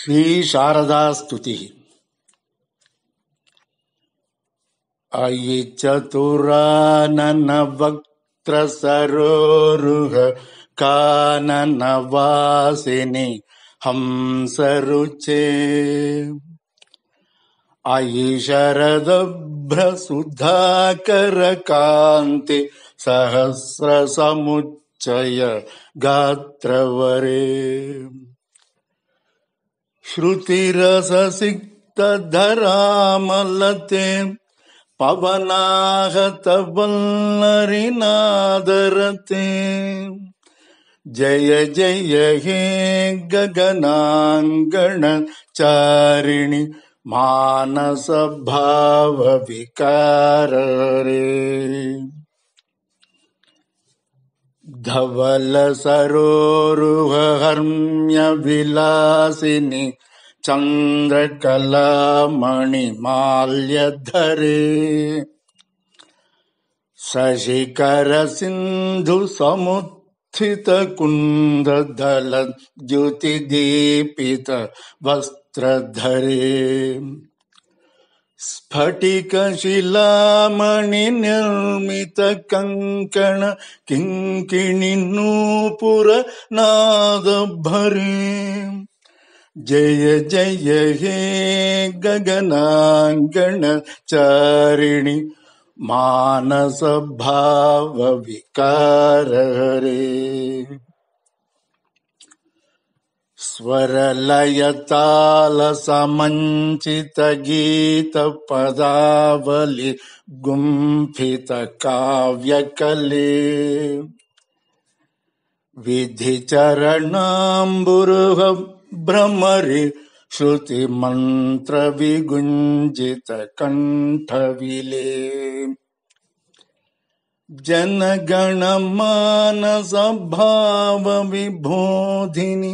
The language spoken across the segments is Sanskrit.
श्रीशारदास्तुतिः अयि चतुरानवक्त्रसरोरुह काननवासिनि हंसरुचे अयि शरदभ्रसुधाकरकान्ति सहस्रसमुच्चय गात्रवरे श्रुतिरससिक्तधरामलते पवनाहतवल्लरिनादरते जय जय हे गगनाङ्गणचारिणि मानसभावविकार चन्द्रकलामणिमाल्यधरे शशिकरसिन्धुसमुत्थितकुन्दलद्युतिदीपित मणिमाल्यधरे वस्त्रधरे स्फटिकशिलामणिनिर्मितकङ्कण किङ्किणि नूपुरनादभरे जय जय हे मानस गगनाङ्गणचारिणि मानसभावविकार हरे स्वरलयतालसमञ्चितगीतपदावलि गुम्फितकाव्यकले विधिचरणाम्बुरुहम् भ्रमरि श्रुतिमन्त्र कण्ठविले जनगणमानसभावविबोधिनि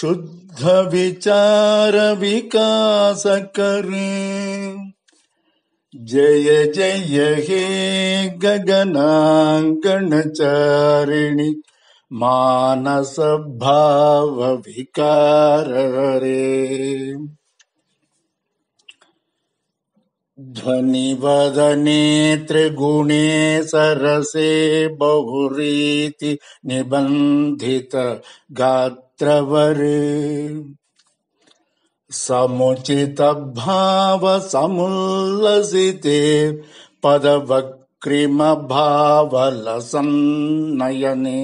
शुद्धविचारविकासकरे विकास जय जय हे गगनागणचारिणि ध्वनिवदने त्रिगुणे सरसे निबन्धित गात्रवरे समुचितभावसमुल्लसिते पदवक् क्रिमभावलसन्नयने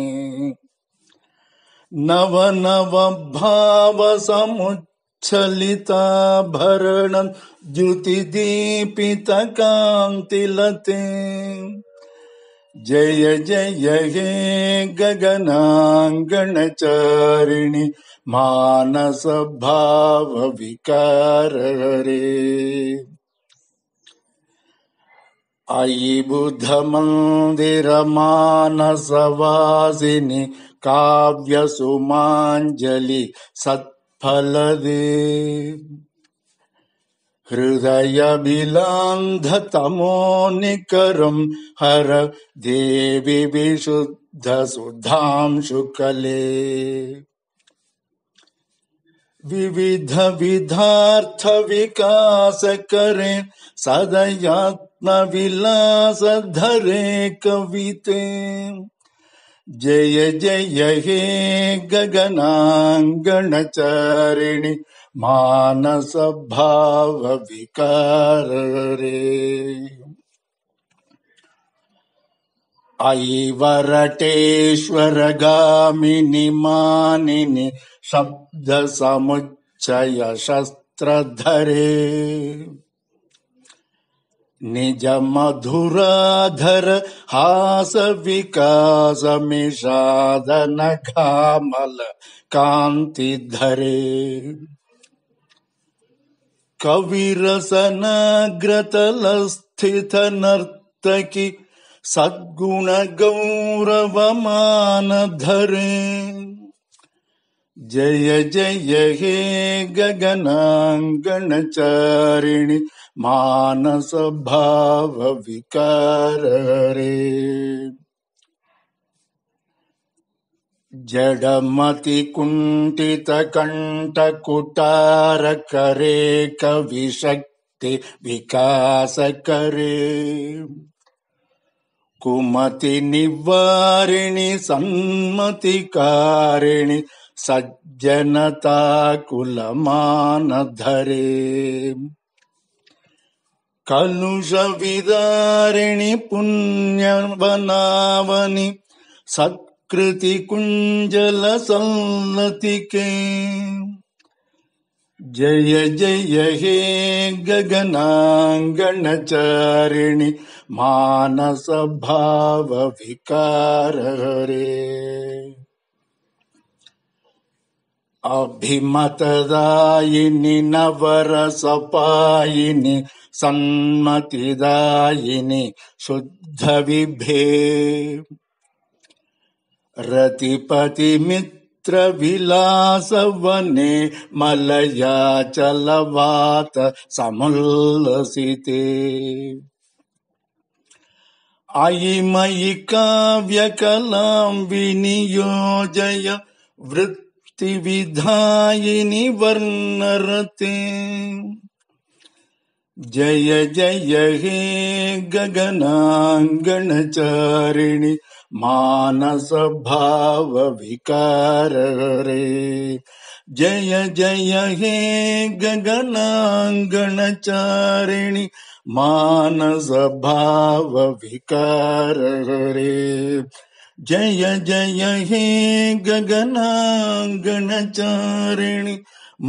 कृमभावलसन्नयने द्युतिदीपितकान्तिलते जय जय हे गगनाङ्गणचारिणि मानस अयि बुधमन्दिरमानसवासिनि काव्यसुमाञ्जलि सत्फलदे हृदय हर देवि विशुद्ध शुकले विविध विधार्थ विकास करे सदयात्म विलास धरे कविते जय जय हे गगनाङ्गणचरिणि भाव रे ऐ व रटेश्वर गामिनि शब्द शस्त्रधरे निज मधुराधर हास कान्तिधरे कविरसनग्रतलस्थित नर्तकि सद्गुणगौरवमानधरे जय जय हे गगनाङ्गणचारिणि मानसभावविकारे जडमतिकुण्ठितकण्ठकुटारकरे कविशक्ति विकास कुमतिनिवारिणि सम्मतिकारिणि सज्जनता कुलमानधरे कलुषविदारिणि पुण्यवनावनि सत्कृति कुञ्जल सल्लतिके जय जय हे गगनाङ्गणचारिणि मानसभावविकारहरे अभिमतदायिनि नवरसपायिनि सन्मतिदायिनि शुद्धविभे विभे रतिपतिमि त्रविलासवने मलयाचलवात मलया चलवात समुलसि आयि मयि काव्यकलां विनियोजय वृत्तिविधायिनि वर्णरते जय जय हे गगनाङ्गणचारिणि मानस भाव विकार रे जय जय हे मानस भाव विकार रे जय जय हे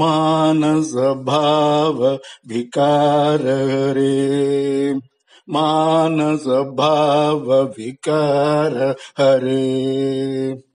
मानस भाव विकार रे मानस भाव विकार हरे